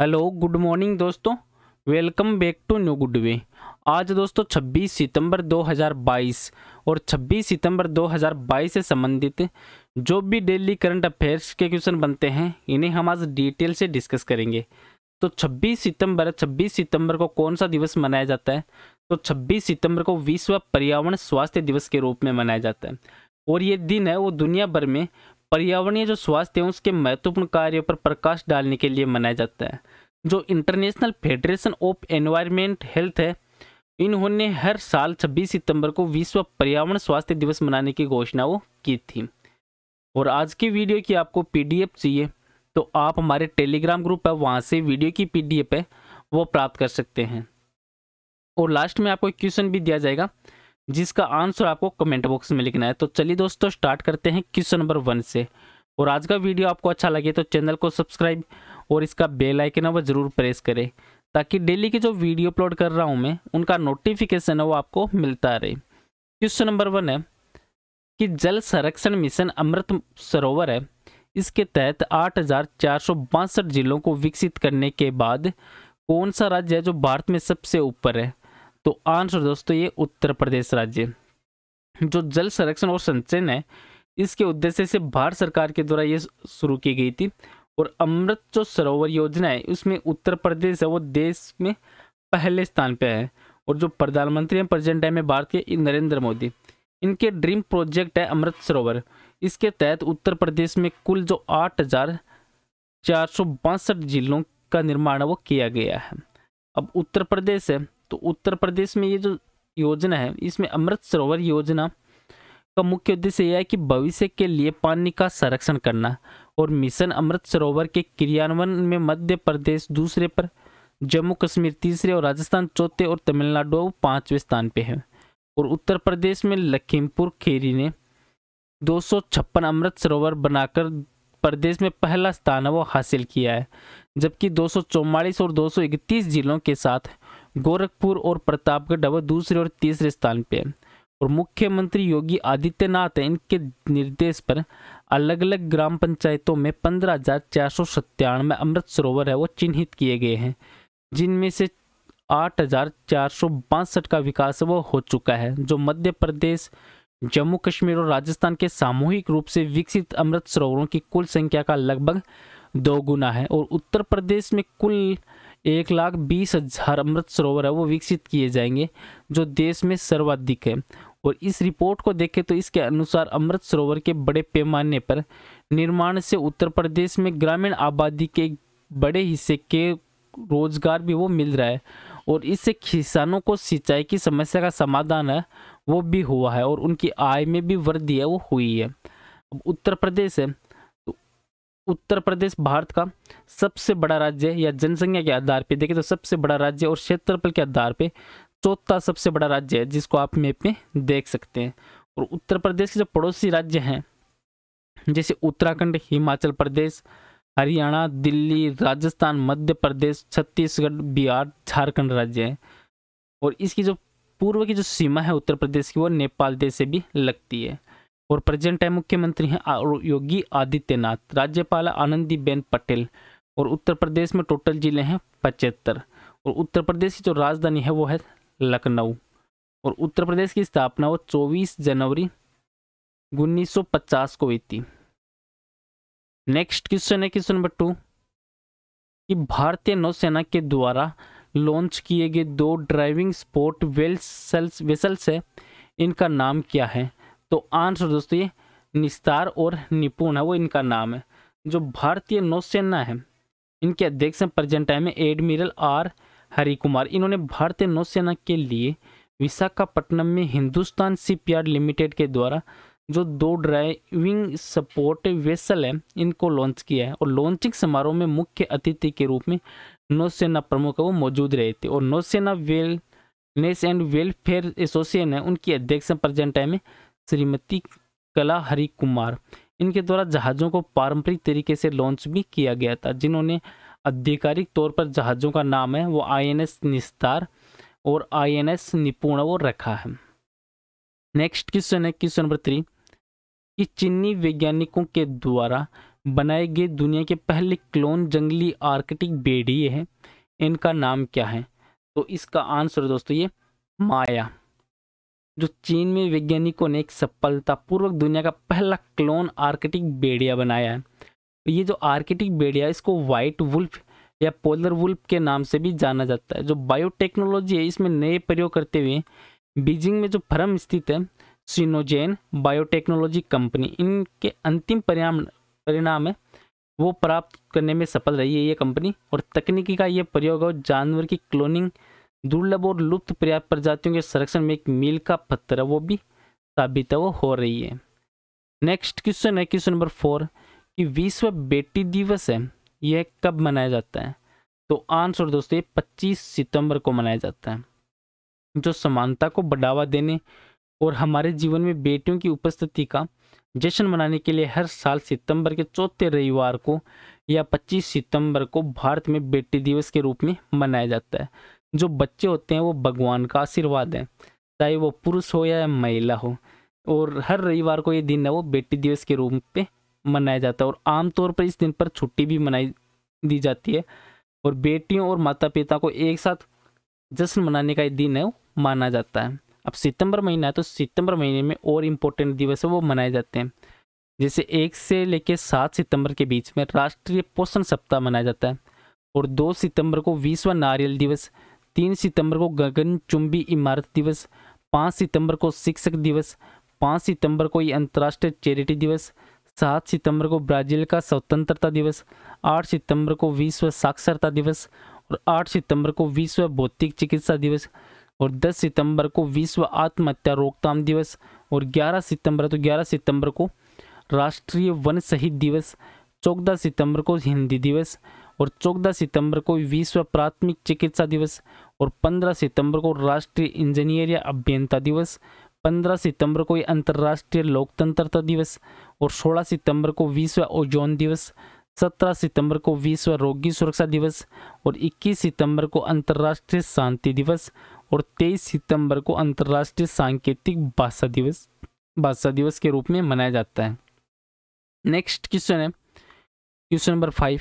hello good morning दोस्तों welcome back to new good way आज दोस्तों 26 सितंबर 2022 और 26 सितंबर 2022 से संबंधित जो भी डेली करंट अफेयर्स के क्वेश्चन बनते हैं इन्हें हम आज डिटेल से डिस्कस करेंगे तो 26 सितंबर 26 सितंबर को कौन सा दिवस मनाया जाता है तो 26 सितंबर को विश्व पर्यावरण स्वास्थ्य दिवस के रूप में मनाया जाता है और ये दिन है वो दुनिया भर में पर्यावरणीय जो स्वास्थ्य है उसके महत्वपूर्ण कार्यों पर प्रकाश डालने के लिए मनाया जाता है जो international federation of environment health है इन्होंने हर साल 26 सितंबर को विश्व पर्यावरण स्वास्थ्य दिवस मनाने की घोषणा वो की थी और आज की वीडियो की आपको पीडीएफ चाहिए तो आप हमारे टेलीग्राम ग्रुप है वहाँ से वीडियो की पीडीएफ है वो प्राप्त कर सकते हैं और लास्ट में आपको क्वेश्चन भी दिया जाएगा जिसका आंसर आपको कमेंट बॉक्स में लिखना है तो चलिए दोस्तों स्टार्ट करते हैं क्वेश्चन नंबर वन से और आज का वीडियो आपको अच्छा लगे तो चैनल को सब्सक्राइब और इसका बेल आइकन है वह ज़रूर प्रेस करें ताकि डेली के जो वीडियो अपलोड कर रहा हूँ मैं उनका नोटिफिकेशन है वो आपको मिलता रहे क्वेश्चन नंबर वन है कि जल संरक्षण मिशन अमृत सरोवर है इसके तहत आठ जिलों को विकसित करने के बाद कौन सा राज्य है जो भारत में सबसे ऊपर है तो आंसर दोस्तों ये उत्तर प्रदेश राज्य जो जल संरक्षण और संचयन है इसके उद्देश्य से भारत सरकार के द्वारा ये शुरू की गई थी और अमृत जो सरोवर योजना है उसमें उत्तर प्रदेश है वो देश में पहले स्थान पर है और जो प्रधानमंत्री हैं प्रेजेंट टाइम में भारत के नरेंद्र मोदी इनके ड्रीम प्रोजेक्ट है अमृत सरोवर इसके तहत उत्तर प्रदेश में कुल जो आठ हजार चार सौ बासठ जिलों का निर्माण वो किया गया है अब उत्तर प्रदेश है तो उत्तर प्रदेश में ये जो योजना है इसमें अमृत सरोवर योजना का मुख्य उद्देश्य यह है कि भविष्य के लिए पानी का संरक्षण करना और मिशन अमृत सरोवर के क्रियान्वयन में मध्य प्रदेश दूसरे पर जम्मू कश्मीर तीसरे और राजस्थान चौथे और तमिलनाडु पाँचवें स्थान पे है और उत्तर प्रदेश में लखीमपुर खेरी ने दो अमृत सरोवर बनाकर प्रदेश में पहला स्थान वो हासिल किया है जबकि दो और दो जिलों के साथ गोरखपुर और प्रतापगढ़ डबल दूसरे और तीसरे स्थान पे है और मुख्यमंत्री योगी आदित्यनाथ इनके निर्देश पर अलग अलग ग्राम पंचायतों में पंद्रह हजार चार सौ सत्तानवे अमृत सरोवर है वो चिन्हित किए गए हैं जिनमें से आठ हजार चार सौ बासठ का विकास वो हो चुका है जो मध्य प्रदेश जम्मू कश्मीर और राजस्थान के सामूहिक रूप से विकसित अमृत सरोवरों की कुल संख्या का लगभग दो गुना है और उत्तर प्रदेश में कुल एक लाख बीस हजार अमृत सरोवर है वो विकसित किए जाएंगे जो देश में सर्वाधिक है और इस रिपोर्ट को देखें तो इसके अनुसार अमृत सरोवर के बड़े पैमाने पर निर्माण से उत्तर प्रदेश में ग्रामीण आबादी के बड़े हिस्से के रोजगार भी वो मिल रहा है और इससे किसानों को सिंचाई की समस्या का समाधान है वो भी हुआ है और उनकी आय में भी वृद्धि है वो हुई है उत्तर प्रदेश है उत्तर प्रदेश भारत का सबसे बड़ा राज्य है या जनसंख्या के आधार पर देखें तो सबसे बड़ा राज्य और क्षेत्रफल के आधार पर चौथा सबसे बड़ा राज्य है जिसको आप मैप में देख सकते हैं और उत्तर प्रदेश के जो पड़ोसी राज्य हैं जैसे उत्तराखंड हिमाचल प्रदेश हरियाणा दिल्ली राजस्थान मध्य प्रदेश छत्तीसगढ़ बिहार झारखंड राज्य है और इसकी जो पूर्व की जो सीमा है उत्तर प्रदेश की वो नेपाल देश से भी लगती है और प्रेजेंट टाइम मुख्यमंत्री हैं योगी आदित्यनाथ राज्यपाल आनंदी बेन पटेल और उत्तर प्रदेश में टोटल जिले हैं पचहत्तर और उत्तर प्रदेश की जो राजधानी है वो है लखनऊ और उत्तर प्रदेश की स्थापना वो 24 जनवरी 1950 को हुई थी नेक्स्ट क्वेश्चन है क्वेश्चन नंबर टू कि भारतीय नौसेना के द्वारा लॉन्च किए गए दो ड्राइविंग स्पोर्ट वेल्स वेसल्स है इनका नाम क्या है तो आंसर दोस्तों ये निस्तार और निपुण है वो इनका नाम है जो भारतीय नौसेना है इनके अध्यक्ष हैं प्रेजेंट टाइम में एडमिरल आर हरि कुमार इन्होंने भारतीय नौसेना के लिए विशाखापट्टनम में हिंदुस्तान शिपयार्ड लिमिटेड के द्वारा जो दो ड्राइविंग सपोर्ट वेसल है इनको लॉन्च किया है और लॉन्चिंग समारोह में मुख्य अतिथि के रूप में नौसेना प्रमुख वो मौजूद रहे थे और नौसेना वेलनेस एंड वेलफेयर एसोसिएशन है उनकी अध्यक्ष प्रेजेंट टाइम में श्रीमती कला हरि कुमार इनके द्वारा जहाज़ों को पारंपरिक तरीके से लॉन्च भी किया गया था जिन्होंने आधिकारिक तौर पर जहाज़ों का नाम है वो आई एन निस्तार और आईएनएस निपुण वो रखा है नेक्स्ट क्वेश्चन है क्वेश्चन नंबर थ्री कि चीनी वैज्ञानिकों के द्वारा बनाए गए दुनिया के पहले क्लोन जंगली आर्कटिक बेड़िए हैं इनका नाम क्या है तो इसका आंसर दोस्तों ये माया जो चीन में वैज्ञानिकों ने एक सफलतापूर्वक दुनिया का पहला क्लोन आर्कटिक बेड़िया बनाया है ये जो आर्कटिक बेड़िया इसको वाइट वुल्फ या पोलर वुल्फ के नाम से भी जाना जाता है जो बायोटेक्नोलॉजी है इसमें नए प्रयोग करते हुए बीजिंग में जो फर्म स्थित है सिनोजेन बायोटेक्नोलॉजी कंपनी इनके अंतिम परिणाम परिणाम है वो प्राप्त करने में सफल रही है ये कंपनी और तकनीकी का ये प्रयोग और जानवर की क्लोनिंग दुर्लभ और लुप्त पर्याप्त प्रजातियों के संरक्षण में एक मील का पत्थर वो भी साबित है वो हो रही है नेक्स्ट क्वेश्चन है क्वेश्चन नंबर फोर कि विश्व बेटी दिवस है यह कब मनाया जाता है तो आंसर दोस्तों ये पच्चीस सितंबर को मनाया जाता है जो समानता को बढ़ावा देने और हमारे जीवन में बेटियों की उपस्थिति का जश्न मनाने के लिए हर साल सितंबर के चौथे रविवार को या 25 सितंबर को भारत में बेटी दिवस के रूप में मनाया जाता है जो बच्चे होते हैं वो भगवान का आशीर्वाद है चाहे वो पुरुष हो या महिला हो और हर रविवार को ये दिन है वो बेटी दिवस के रूप में मनाया जाता है और आमतौर पर इस दिन पर छुट्टी भी मनाई दी जाती है और बेटियों और माता पिता को एक साथ जश्न मनाने का ये दिन है वो माना जाता है अब सितंबर महीना है तो सितंबर महीने में और इम्पोर्टेंट दिवस है वो मनाए जाते हैं जैसे एक से लेकर सात सितंबर के बीच में राष्ट्रीय पोषण सप्ताह मनाया जाता है और दो सितंबर को विश्व नारियल दिवस तीन सितंबर को गगन चुंबी इमारत दिवस पाँच सितंबर को शिक्षक दिवस पाँच सितंबर को ये अंतर्राष्ट्रीय चैरिटी दिवस सात सितंबर को ब्राज़ील का स्वतंत्रता दिवस आठ सितंबर को विश्व साक्षरता दिवस और आठ सितंबर को विश्व भौतिक चिकित्सा दिवस और दस सितंबर को विश्व आत्महत्या रोकथाम दिवस और ग्यारह सितंबर तो ग्यारह सितंबर को राष्ट्रीय वन शहीद दिवस चौदह सितंबर को हिंदी दिवस और चौदह सितंबर को विश्व प्राथमिक चिकित्सा दिवस और 15 सितंबर को राष्ट्रीय इंजीनियर या अभियंता दिवस 15 सितंबर को अंतर्राष्ट्रीय लोकतंत्रता दिवस और 16 सितंबर को विश्व ओजोन दिवस 17 सितंबर को विश्व रोगी सुरक्षा दिवस और 21 सितंबर को अंतर्राष्ट्रीय शांति दिवस और 23 सितंबर को अंतर्राष्ट्रीय सांकेतिक भाषा दिवस भाषा दिवस के रूप में मनाया जाता है नेक्स्ट क्वेश्चन है क्वेश्चन नंबर फाइव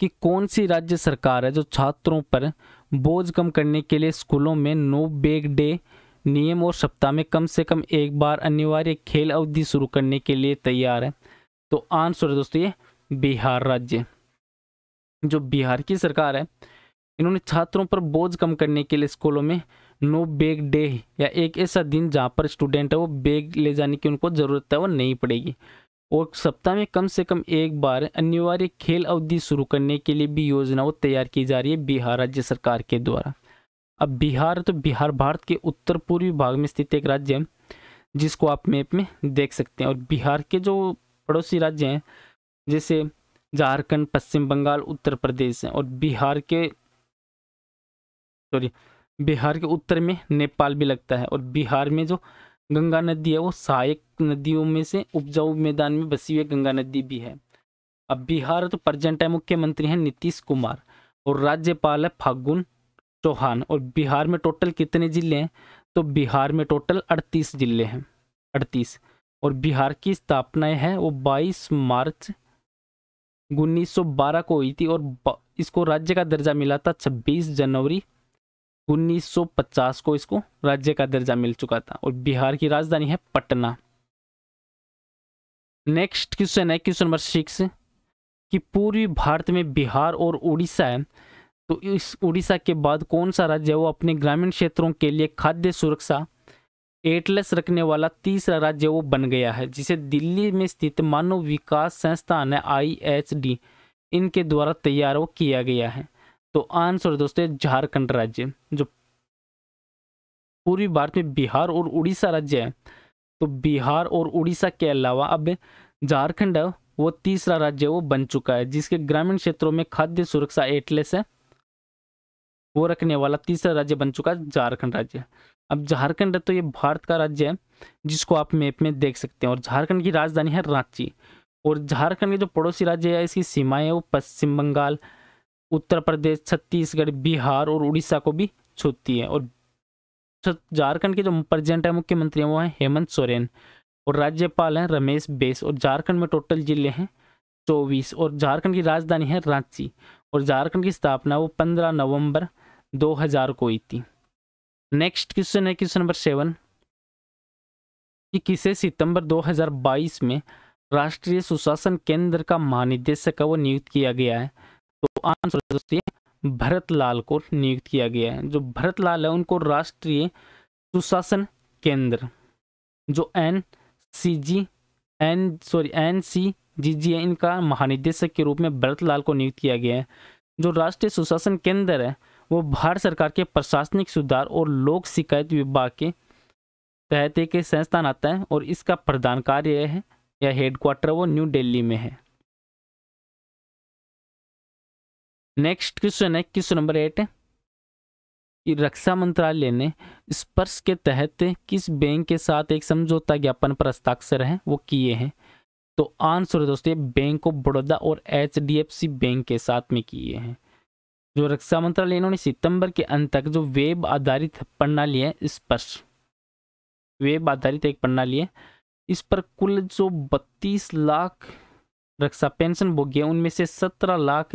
कि कौन सी राज्य सरकार है जो छात्रों पर बोझ कम करने के लिए स्कूलों में नो बेग डे नियम और सप्ताह में कम से कम एक बार अनिवार्य खेल अवधि शुरू करने के लिए तैयार है तो आंसर है दोस्तों ये बिहार राज्य जो बिहार की सरकार है इन्होंने छात्रों पर बोझ कम करने के लिए स्कूलों में नो बेग डे या एक ऐसा दिन जहाँ पर स्टूडेंट है वो बैग ले जाने की उनको ज़रूरत है वो नहीं पड़ेगी और सप्ताह में कम से कम एक बार अनिवार्य खेल अवधि शुरू करने के लिए भी योजनाओं तैयार की जा रही है बिहार राज्य सरकार के द्वारा अब बिहार तो बिहार भारत के उत्तर पूर्वी भाग में स्थित एक राज्य है जिसको आप मैप में देख सकते हैं और बिहार के जो पड़ोसी राज्य हैं जैसे झारखंड पश्चिम बंगाल उत्तर प्रदेश हैं और बिहार के सॉरी बिहार के उत्तर में नेपाल भी लगता है और बिहार में जो गंगा नदी है वो सहायक नदियों में से उपजाऊ मैदान में बसी हुई गंगा नदी भी है अब बिहार तो प्रजेंट है मुख्यमंत्री हैं नीतीश कुमार और राज्यपाल है फागुन चौहान और बिहार में टोटल कितने जिले हैं तो बिहार में टोटल अड़तीस जिले हैं अड़तीस और बिहार की स्थापना है वो बाईस मार्च उन्नीस को हुई थी और इसको राज्य का दर्जा मिला था छब्बीस जनवरी 1950 को इसको राज्य का दर्जा मिल चुका था और बिहार की राजधानी है पटना नेक्स्ट क्वेश्चन है क्वेश्चन नंबर सिक्स कि पूर्वी भारत में बिहार और उड़ीसा है तो इस उड़ीसा के बाद कौन सा राज्य है वो अपने ग्रामीण क्षेत्रों के लिए खाद्य सुरक्षा एटलस रखने वाला तीसरा राज्य वो बन गया है जिसे दिल्ली में स्थित मानव विकास संस्थान है आई एच डी इनके द्वारा तैयार वो किया गया है तो आंसर दोस्तों झारखंड राज्य जो पूर्वी भारत में बिहार और उड़ीसा राज्य है तो बिहार और उड़ीसा के अलावा अब झारखंड वो तीसरा राज्य वो बन चुका है जिसके ग्रामीण क्षेत्रों में खाद्य सुरक्षा एटलेस है वो रखने वाला तीसरा राज्य बन चुका है झारखंड राज्य अब झारखंड तो ये भारत का राज्य है जिसको आप मैप में देख सकते हैं और झारखंड की राजधानी है रांची और झारखंड के जो पड़ोसी राज्य है इसकी सीमाएं वो पश्चिम बंगाल उत्तर प्रदेश छत्तीसगढ़ बिहार और उड़ीसा को भी छूती है और झारखंड के जो प्रेजेंट है मुख्यमंत्री हैं वो हैं हेमंत सोरेन और राज्यपाल हैं रमेश बेस और झारखंड में टोटल जिले हैं चौबीस और झारखंड की राजधानी है रांची और झारखंड की स्थापना वो पंद्रह नवंबर 2000 को हुई थी नेक्स्ट क्वेश्चन है क्वेश्चन नंबर सेवन कि किसे सितंबर 2022 में राष्ट्रीय सुशासन केंद्र का महानिदेशक वो नियुक्त किया गया है आंसर हो भरत लाल को नियुक्त किया गया है जो भरत लाल है उनको राष्ट्रीय सुशासन केंद्र जो N C G N sorry N C G G इनका महानिदेशक के रूप में भरत लाल को नियुक्त किया गया है जो राष्ट्रीय सुशासन केंद्र है वो भारत सरकार के प्रशासनिक सुधार और लोक शिकायत विभाग के तहत एक संस्थान आता है और इसका प्रधान कार्य है या हेडक्वार्टर वो न्यू दिल्ली में है नेक्स्ट क्वेश्चन है क्वेश्चन नंबर एट रक्षा मंत्रालय ने स्पर्श के तहत किस बैंक के साथ एक समझौता ज्ञापन पर हस्ताक्षर है वो किए हैं तो आंसर है दोस्तों बैंक ऑफ बड़ौदा और एच बैंक के साथ में किए हैं जो रक्षा मंत्रालय इन्होंने सितंबर के अंत तक जो वेब आधारित प्रणाली है स्पर्श वेब आधारित एक प्रणाली है इस पर कुल जो बत्तीस लाख रक्षा पेंशन भोगी है उनमें से सत्रह लाख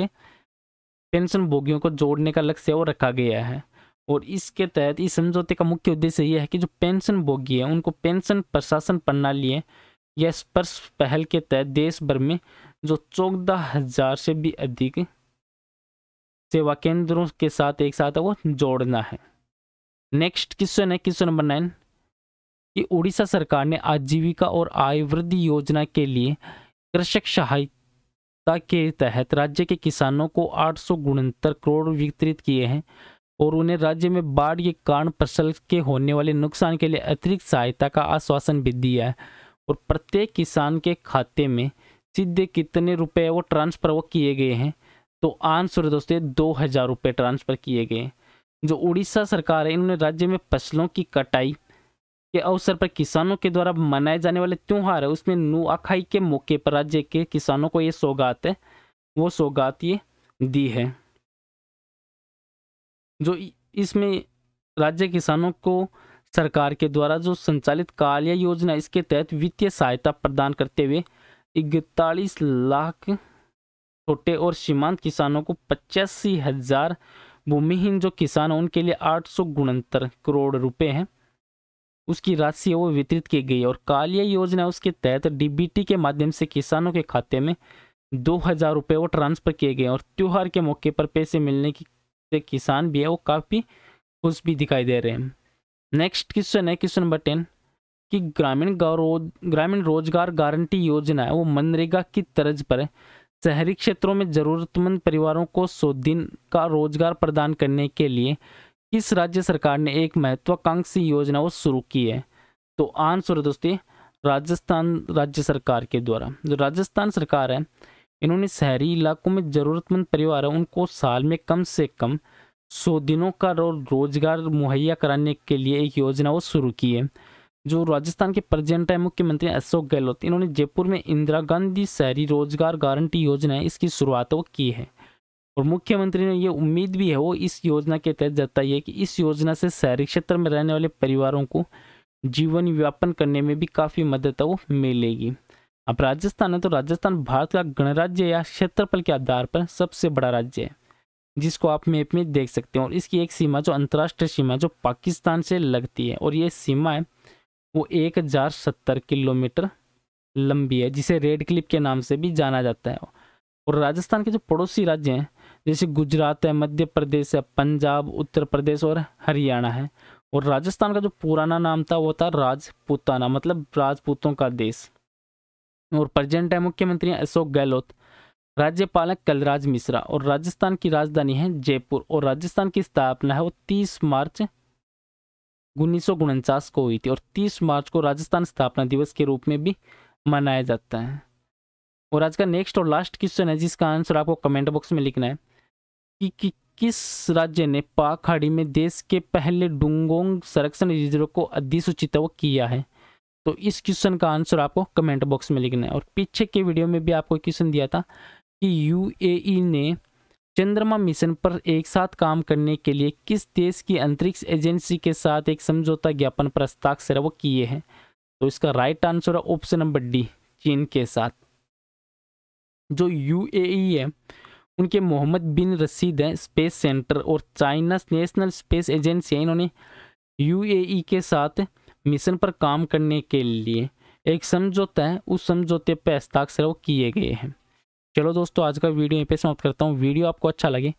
पेंशन भोगियों को जोड़ने का लक्ष्य और रखा गया है और इसके तहत इस समझौते का मुख्य उद्देश्य यह है कि जो पेंशन भोगी है उनको पेंशन प्रशासन प्रणाली या स्पर्श पहल के तहत देश भर में जो चौदह हजार से भी अधिक सेवा केंद्रों के साथ एक साथ वो जोड़ना है नेक्स्ट क्वेश्चन है क्वेश्चन नंबर नाइन कि उड़ीसा सरकार ने आजीविका और आय वृद्धि योजना के लिए कृषक सहायता के तहत राज्य के किसानों को आठ सौ करोड़ वितरित किए हैं और उन्हें राज्य में बाढ़ के कारण फसल के होने वाले नुकसान के लिए अतिरिक्त सहायता का आश्वासन भी दिया है और प्रत्येक किसान के खाते में सीधे कितने रुपए वो ट्रांसफ़र वो किए गए हैं तो आंसर दोस्तों दो हज़ार रुपये ट्रांसफ़र किए गए हैं जो उड़ीसा सरकार है इन्होंने राज्य में फसलों की कटाई के अवसर पर किसानों के द्वारा मनाए जाने वाले त्यौहार है उसमें नुआखाई के मौके पर राज्य के किसानों को ये सौगात है वो सौगात ये दी है जो इसमें राज्य किसानों को सरकार के द्वारा जो संचालित कार्य योजना इसके तहत वित्तीय सहायता प्रदान करते हुए इकतालीस लाख छोटे और सीमांत किसानों को पचासी हजार भूमिहीन जो किसान उनके लिए आठ सौ करोड़ रुपए हैं उसकी राशि वो वितरित की गई और कालिया योजना उसके तहत डीबीटी के माध्यम से किसानों के खाते में दो हज़ार रुपये वो ट्रांसफ़र किए गए और त्यौहार के मौके पर पैसे मिलने की से किसान भी है वो काफ़ी खुश भी दिखाई दे रहे हैं नेक्स्ट क्वेश्चन है क्वेश्चन नंबर टेन कि ग्रामीण ग्रामीण रोजगार गारंटी योजना है वो मनरेगा की तर्ज पर शहरी क्षेत्रों में ज़रूरतमंद परिवारों को सौ दिन का रोजगार प्रदान करने के लिए किस राज्य सरकार ने एक महत्वाकांक्षी योजना शुरू की है तो आंसर है राजस्थान राज्य सरकार के द्वारा जो राजस्थान सरकार है इन्होंने शहरी इलाकों में ज़रूरतमंद परिवार है उनको साल में कम से कम सौ दिनों का रोजगार मुहैया कराने के लिए एक योजना वो शुरू की है जो राजस्थान के प्रेजेंट है मुख्यमंत्री अशोक गहलोत इन्होंने जयपुर में इंदिरा गांधी शहरी रोजगार गारंटी योजना है इसकी शुरुआत वो की है और मुख्यमंत्री ने ये उम्मीद भी है वो इस योजना के तहत जताई है कि इस योजना से शहरी क्षेत्र में रहने वाले परिवारों को जीवन व्यापन करने में भी काफ़ी मदद वो मिलेगी अब राजस्थान है तो राजस्थान भारत का गणराज्य या क्षेत्रफल के आधार पर सबसे बड़ा राज्य है जिसको आप मैप में देख सकते हैं और इसकी एक सीमा जो अंतर्राष्ट्रीय सीमा जो पाकिस्तान से लगती है और ये सीमा है वो एक हजार सत्तर किलोमीटर लंबी है जिसे रेड क्लिप के नाम से भी जाना जाता है और राजस्थान के जो पड़ोसी राज्य हैं जैसे गुजरात है मध्य प्रदेश है पंजाब उत्तर प्रदेश और हरियाणा है और राजस्थान का जो पुराना नाम था वो था राजपूताना मतलब राजपूतों का देश और प्रेजेंट है मुख्यमंत्री अशोक गहलोत राज्यपाल है कलराज मिश्रा और राजस्थान की राजधानी है जयपुर और राजस्थान की स्थापना है वो तीस मार्च उन्नीस को हुई थी और 30 मार्च को राजस्थान स्थापना दिवस के रूप में भी मनाया जाता है और आज का नेक्स्ट और लास्ट क्वेश्चन है जिसका आंसर आपको कमेंट बॉक्स में लिखना है कि, कि किस राज्य ने पाक खाड़ी में देश के पहले डुंगोंग संरक्षण रिजर्व को अधिसूचित किया है तो इस क्वेश्चन का आंसर आपको कमेंट बॉक्स में लिखना है और पीछे के वीडियो में भी आपको क्वेश्चन दिया था कि यूएई ने चंद्रमा मिशन पर एक साथ काम करने के लिए किस देश की अंतरिक्ष एजेंसी के साथ एक समझौता ज्ञापन पर हस्ताक्षर वो किए हैं तो इसका राइट आंसर है ऑप्शन नंबर डी चीन के साथ जो यूएई है उनके मोहम्मद बिन रसीद हैं स्पेस सेंटर और चाइना नेशनल स्पेस एजेंसी है इन्होंने यूएई के साथ मिशन पर काम करने के लिए एक समझौता है उस समझौते पर हस्ताक्षर वो किए गए हैं चलो दोस्तों आज का वीडियो यहीं पर समाप्त करता हूँ वीडियो आपको अच्छा लगे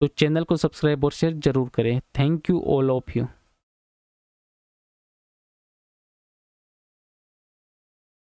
तो चैनल को सब्सक्राइब और शेयर जरूर करें thank you all of you